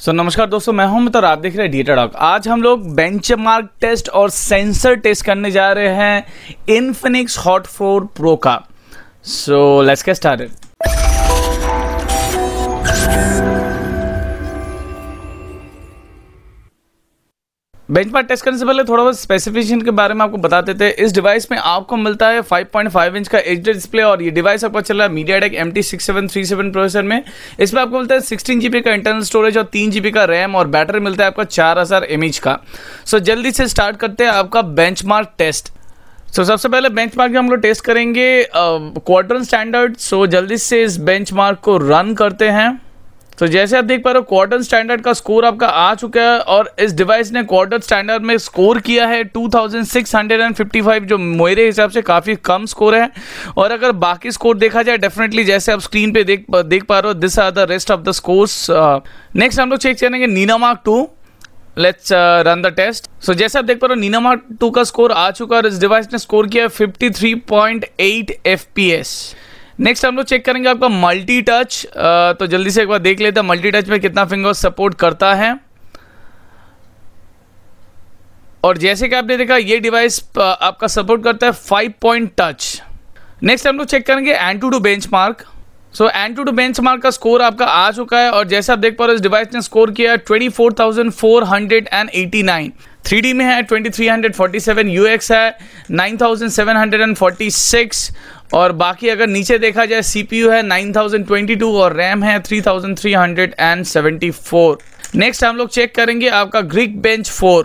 सो so, नमस्कार दोस्तों मैं हूं मित्र आप देख रहे हैं डेटा डॉक आज हम लोग बेंचमार्क टेस्ट और सेंसर टेस्ट करने जा रहे हैं इनफिनिक्स हॉट फोर प्रो का so let's get started benchmark test करने से पहले थोड़ा बहुत स्पेसिफिकेशन के बारे में आपको बता देते हैं इस डिवाइस में आपको मिलता है 5.5 इंच का एच डिस्प्ले और ये डिवाइस आपको चल रहा है MediaTek M T processor में इसमें आपको मिलता है सिक्सटीन जीबी का इंटरनल स्टोरेज और तीन जीबी का रैम और बैटरी मिलता है आपका चार हज़ार का सो so, जल्दी से स्टार्ट करते हैं आपका बेंच टेस्ट सो so, सबसे पहले बेंच मार्क हम लोग टेस्ट करेंगे क्वार्टर स्टैंडर्ड सो जल्दी से इस बेंच को रन करते हैं तो जैसे आप देख पा रहे हो क्वार्टर स्टैंडर्ड का स्कोर आपका आ चुका है और इस डिवाइस ने क्वार्टर स्टैंडर्ड में स्कोर किया है 2655 जो मेरे हिसाब से काफ़ी कम स्कोर है और अगर बाकी स्कोर देखा जाए डेफिनेटली जैसे आप स्क्रीन पे देख देख पा रहे हो this are the rest of the scores next हम लोग चेक करेंगे NenaMark two let's run the test so जैसे आप देख पा रहे हो मार्क टू का स्कोर आ चुका है और इस डिवाइस ने स्कोर किया fifty three point eight F P S next हम लोग चेक करेंगे आपका मल्टी टच तो जल्दी से एक बार देख लेते हैं मल्टी टच में कितना फिंगर सपोर्ट करता है और जैसे कि आपने देखा ये डिवाइस आपका सपोर्ट करता है फाइव पॉइंट टच नेक्स्ट हम लोग चेक करेंगे AnTuTu benchmark so AnTuTu benchmark का स्कोर आपका आ चुका है और जैसे आप देख पा रहे हो इस डिवाइस ने स्कोर किया है twenty four thousand four hundred and eighty nine three D में है twenty three hundred forty seven U X है nine thousand seven hundred and forty six और बाकी अगर नीचे देखा जाए सीपीयू है 9022 और रैम है 3374 नेक्स्ट हम लोग चेक करेंगे आपका ग्रिक बेंच 4 सो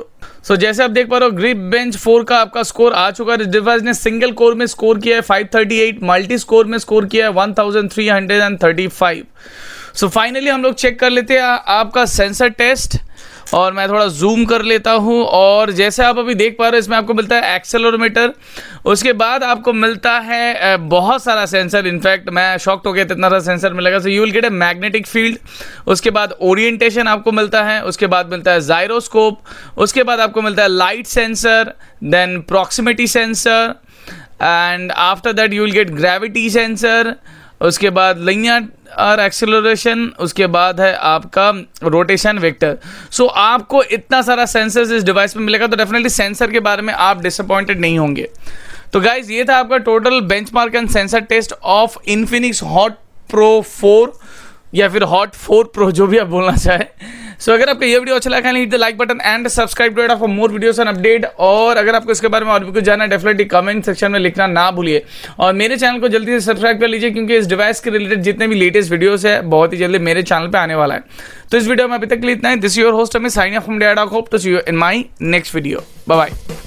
so, जैसे आप देख पा रहे हो ग्रिप बेंच फोर का आपका स्कोर आ चुका है डिवाइस ने सिंगल कोर में स्कोर किया है 538 मल्टी स्कोर में स्कोर किया है 1335 सो so, फाइनली हम लोग चेक कर लेते हैं आपका सेंसर टेस्ट और मैं थोड़ा जूम कर लेता हूँ और जैसे आप अभी देख पा रहे हो इसमें आपको मिलता है एक्सेलोरोमीटर उसके बाद आपको मिलता है बहुत सारा सेंसर इनफैक्ट मैं शॉक्ट हो गया इतना सारा सेंसर मिलेगा so you will get a magnetic field उसके बाद ओरिएंटेशन आपको मिलता है उसके बाद मिलता है जायरोस्कोप उसके बाद आपको मिलता है light sensor then proximity sensor and after that you will get gravity sensor उसके बाद लिया और एक्सेलोरेशन उसके बाद है आपका रोटेशन वेक्टर सो so, आपको इतना सारा सेंसर्स इस डिवाइस में मिलेगा तो डेफिनेटली सेंसर के बारे में आप डिसअपॉइंटेड नहीं होंगे तो गाइज ये था आपका total benchmark and sensor test of Infinix Hot Pro four या फिर हॉट फोर प्रो जो भी आप बोलना चाहें सो so, अगर आपको ये वीडियो अच्छा लगा hit the like button and subscribe to for more videos and update और अगर आपको इसके बारे में और भी कुछ जाना है डेफिनेटली कमेंट सेक्शन में लिखना ना भूलिए और मेरे चैनल को जल्दी से सब्सक्राइब कर लीजिए क्योंकि इस डिवाइस के रिलेटेड जितने भी लेटेस्ट वीडियोस है बहुत ही जल्दी मेरे चैनल पर आने वाला है तो इस वीडियो में अभी तक लिए इतना है दिस योर होस्ट हमें sign up from dead hope to see you in my next video bye